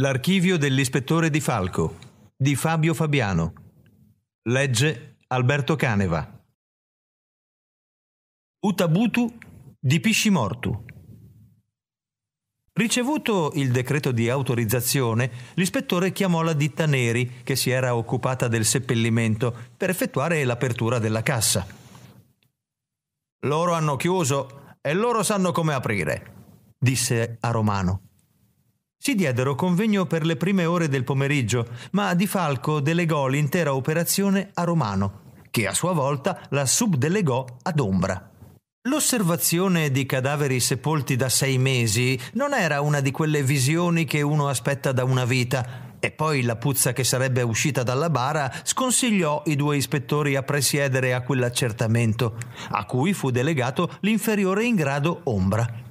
L'archivio dell'ispettore Di Falco di Fabio Fabiano. Legge Alberto Caneva. Utabutu di Piscimortu. Ricevuto il decreto di autorizzazione, l'ispettore chiamò la ditta Neri, che si era occupata del seppellimento, per effettuare l'apertura della cassa. Loro hanno chiuso e loro sanno come aprire, disse a Romano. Si diedero convegno per le prime ore del pomeriggio, ma Di Falco delegò l'intera operazione a Romano, che a sua volta la subdelegò ad Ombra. L'osservazione di cadaveri sepolti da sei mesi non era una di quelle visioni che uno aspetta da una vita. E poi la puzza che sarebbe uscita dalla bara sconsigliò i due ispettori a presiedere a quell'accertamento, a cui fu delegato l'inferiore in grado Ombra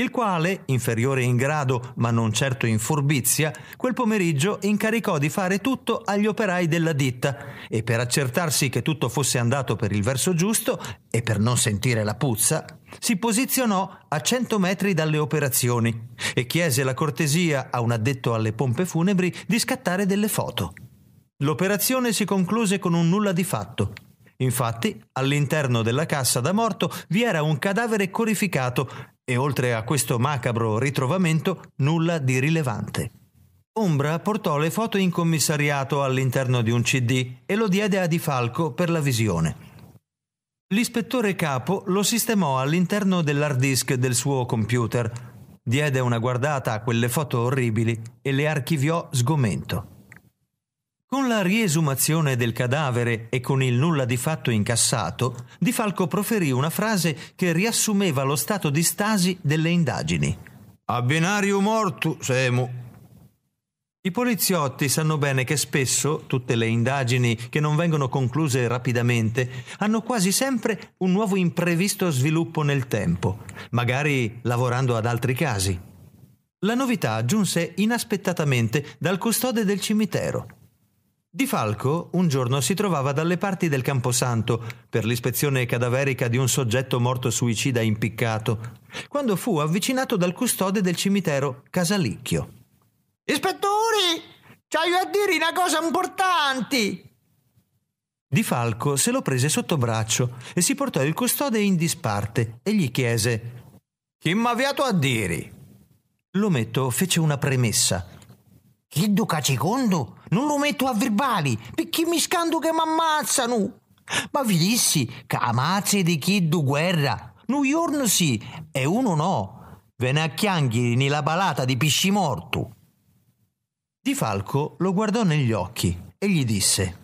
il quale, inferiore in grado ma non certo in furbizia, quel pomeriggio incaricò di fare tutto agli operai della ditta e per accertarsi che tutto fosse andato per il verso giusto e per non sentire la puzza, si posizionò a 100 metri dalle operazioni e chiese la cortesia a un addetto alle pompe funebri di scattare delle foto. L'operazione si concluse con un nulla di fatto, Infatti, all'interno della cassa da morto vi era un cadavere corificato e oltre a questo macabro ritrovamento nulla di rilevante. Ombra portò le foto in commissariato all'interno di un CD e lo diede a Di Falco per la visione. L'ispettore capo lo sistemò all'interno dell'hard disk del suo computer, diede una guardata a quelle foto orribili e le archiviò sgomento. Con la riesumazione del cadavere e con il nulla di fatto incassato, Di Falco proferì una frase che riassumeva lo stato di stasi delle indagini. A binario morto, Semu. I poliziotti sanno bene che spesso tutte le indagini che non vengono concluse rapidamente hanno quasi sempre un nuovo imprevisto sviluppo nel tempo, magari lavorando ad altri casi. La novità giunse inaspettatamente dal custode del cimitero di Falco un giorno si trovava dalle parti del Camposanto per l'ispezione cadaverica di un soggetto morto suicida impiccato, quando fu avvicinato dal custode del cimitero Casalicchio. Ispettori, c'hai a dire una cosa importante! Di Falco se lo prese sotto braccio e si portò il custode in disparte e gli chiese: Chi m'ha avviato a dire? L'ometto fece una premessa il duca secondo non lo metto a verbali perché mi scando che mi ammazzano. Ma vi dissi che ammazzi di chi du guerra, un giorno sì e uno no, ve ne acchianghi nella palata di pisci morto. Di Falco lo guardò negli occhi e gli disse: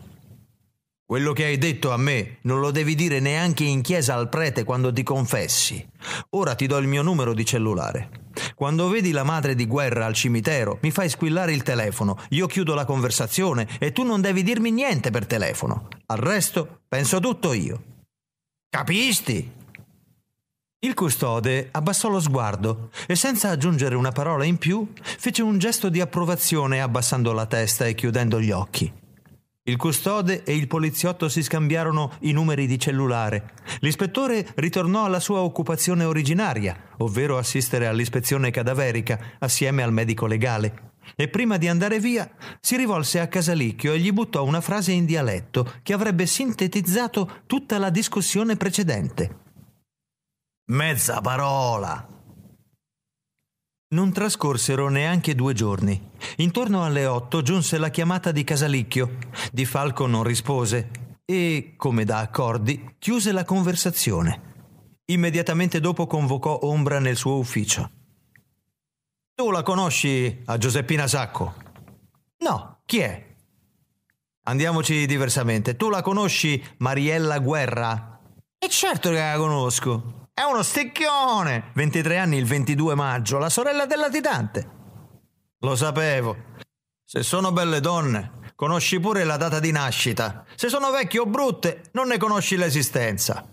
quello che hai detto a me non lo devi dire neanche in chiesa al prete quando ti confessi. Ora ti do il mio numero di cellulare. Quando vedi la madre di guerra al cimitero, mi fai squillare il telefono, io chiudo la conversazione e tu non devi dirmi niente per telefono. Al resto penso tutto io. Capisti? Il custode abbassò lo sguardo e senza aggiungere una parola in più fece un gesto di approvazione abbassando la testa e chiudendo gli occhi. Il custode e il poliziotto si scambiarono i numeri di cellulare. L'ispettore ritornò alla sua occupazione originaria, ovvero assistere all'ispezione cadaverica assieme al medico legale. E prima di andare via si rivolse a Casalicchio e gli buttò una frase in dialetto che avrebbe sintetizzato tutta la discussione precedente. Mezza parola! Non trascorsero neanche due giorni. Intorno alle otto giunse la chiamata di Casalicchio. Di Falco non rispose e, come da accordi, chiuse la conversazione. Immediatamente dopo convocò Ombra nel suo ufficio. Tu la conosci a Giuseppina Sacco? No, chi è? Andiamoci diversamente. Tu la conosci Mariella Guerra? E certo che la conosco. È uno stecchione! 23 anni il 22 maggio, la sorella del latitante. Lo sapevo. Se sono belle donne, conosci pure la data di nascita. Se sono vecchie o brutte, non ne conosci l'esistenza.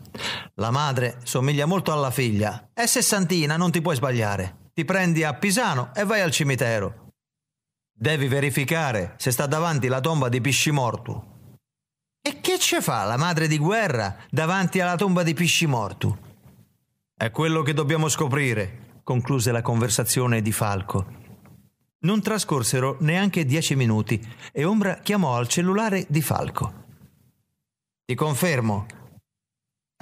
La madre somiglia molto alla figlia. È sessantina, non ti puoi sbagliare. Ti prendi a Pisano e vai al cimitero. Devi verificare se sta davanti la tomba di Piscimortu. E che ce fa la madre di guerra davanti alla tomba di Piscimortu? È quello che dobbiamo scoprire, concluse la conversazione di Falco. Non trascorsero neanche dieci minuti e Ombra chiamò al cellulare di Falco. Ti confermo.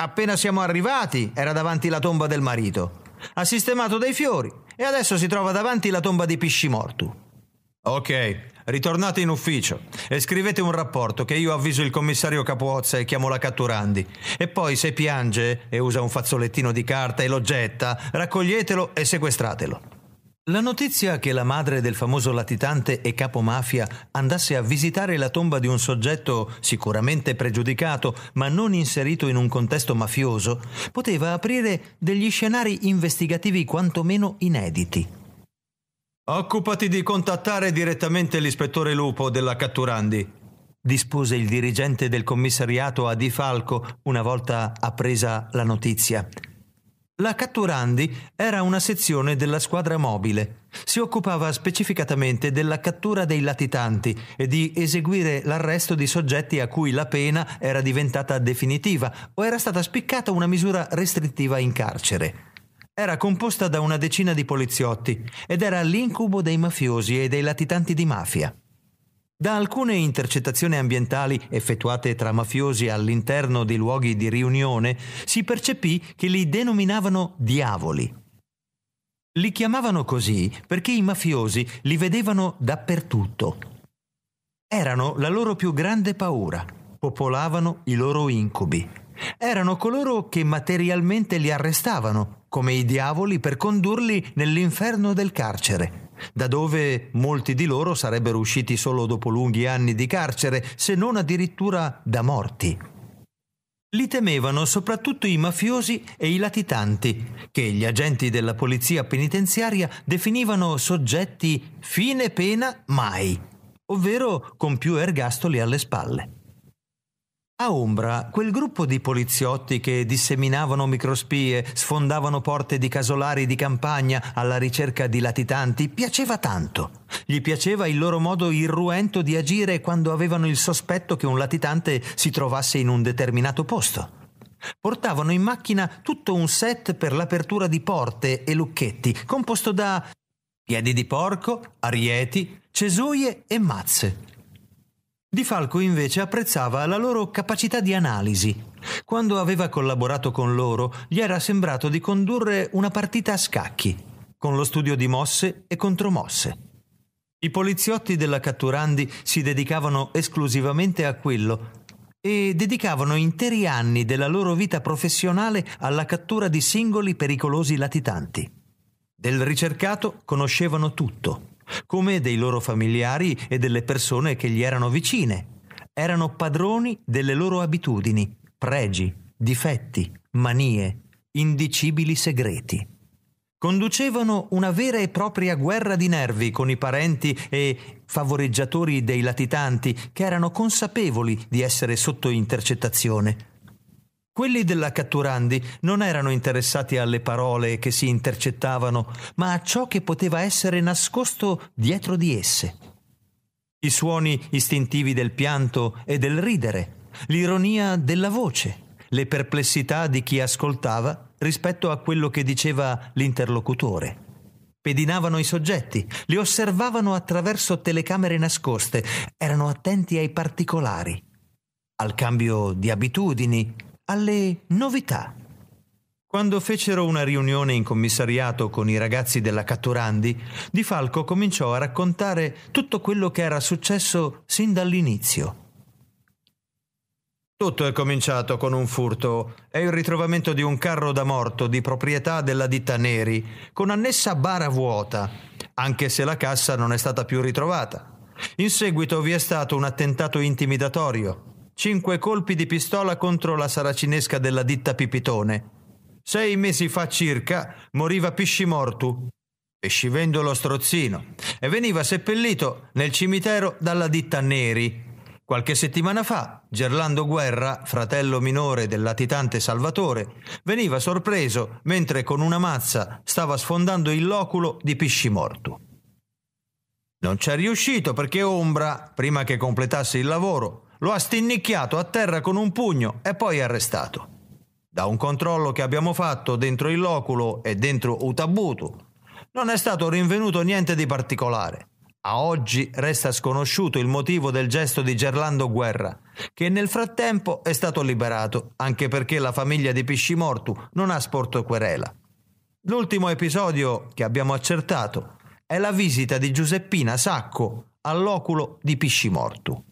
Appena siamo arrivati era davanti la tomba del marito. Ha sistemato dei fiori e adesso si trova davanti la tomba di Piscimortu. Ok, Ritornate in ufficio e scrivete un rapporto che io avviso il commissario Capuozza e chiamo la Catturandi. E poi se piange e usa un fazzolettino di carta e lo getta, raccoglietelo e sequestratelo. La notizia che la madre del famoso latitante e capo mafia andasse a visitare la tomba di un soggetto sicuramente pregiudicato, ma non inserito in un contesto mafioso, poteva aprire degli scenari investigativi quantomeno inediti. Occupati di contattare direttamente l'ispettore Lupo della Catturandi, dispose il dirigente del commissariato a Di Falco una volta appresa la notizia. La Catturandi era una sezione della squadra mobile. Si occupava specificatamente della cattura dei latitanti e di eseguire l'arresto di soggetti a cui la pena era diventata definitiva o era stata spiccata una misura restrittiva in carcere era composta da una decina di poliziotti ed era l'incubo dei mafiosi e dei latitanti di mafia. Da alcune intercettazioni ambientali effettuate tra mafiosi all'interno di luoghi di riunione si percepì che li denominavano diavoli. Li chiamavano così perché i mafiosi li vedevano dappertutto. Erano la loro più grande paura, popolavano i loro incubi. Erano coloro che materialmente li arrestavano come i diavoli per condurli nell'inferno del carcere, da dove molti di loro sarebbero usciti solo dopo lunghi anni di carcere, se non addirittura da morti. Li temevano soprattutto i mafiosi e i latitanti, che gli agenti della polizia penitenziaria definivano soggetti fine pena mai, ovvero con più ergastoli alle spalle. A Ombra, quel gruppo di poliziotti che disseminavano microspie, sfondavano porte di casolari di campagna alla ricerca di latitanti, piaceva tanto. Gli piaceva il loro modo irruento di agire quando avevano il sospetto che un latitante si trovasse in un determinato posto. Portavano in macchina tutto un set per l'apertura di porte e lucchetti, composto da piedi di porco, arieti, cesoie e mazze di Falco invece apprezzava la loro capacità di analisi. Quando aveva collaborato con loro, gli era sembrato di condurre una partita a scacchi, con lo studio di mosse e contromosse. I poliziotti della Catturandi si dedicavano esclusivamente a quello e dedicavano interi anni della loro vita professionale alla cattura di singoli pericolosi latitanti. Del ricercato conoscevano tutto come dei loro familiari e delle persone che gli erano vicine. Erano padroni delle loro abitudini, pregi, difetti, manie, indicibili segreti. Conducevano una vera e propria guerra di nervi con i parenti e favoreggiatori dei latitanti che erano consapevoli di essere sotto intercettazione quelli della Catturandi non erano interessati alle parole che si intercettavano, ma a ciò che poteva essere nascosto dietro di esse. I suoni istintivi del pianto e del ridere, l'ironia della voce, le perplessità di chi ascoltava rispetto a quello che diceva l'interlocutore. Pedinavano i soggetti, li osservavano attraverso telecamere nascoste, erano attenti ai particolari, al cambio di abitudini, alle novità. Quando fecero una riunione in commissariato con i ragazzi della Catturandi, Di Falco cominciò a raccontare tutto quello che era successo sin dall'inizio. Tutto è cominciato con un furto e il ritrovamento di un carro da morto di proprietà della ditta Neri, con annessa bara vuota, anche se la cassa non è stata più ritrovata. In seguito vi è stato un attentato intimidatorio, cinque colpi di pistola contro la saracinesca della ditta Pipitone. Sei mesi fa circa moriva Piscimortu, pescivendo lo strozzino, e veniva seppellito nel cimitero dalla ditta Neri. Qualche settimana fa, Gerlando Guerra, fratello minore del latitante Salvatore, veniva sorpreso mentre con una mazza stava sfondando il loculo di Piscimortu. Non c'è riuscito perché Ombra, prima che completasse il lavoro, lo ha stinnicchiato a terra con un pugno e poi arrestato. Da un controllo che abbiamo fatto dentro il loculo e dentro Utabutu, non è stato rinvenuto niente di particolare. A oggi resta sconosciuto il motivo del gesto di Gerlando Guerra, che nel frattempo è stato liberato, anche perché la famiglia di Piscimortu non ha sporto querela. L'ultimo episodio che abbiamo accertato è la visita di Giuseppina Sacco all'oculo di Piscimortu.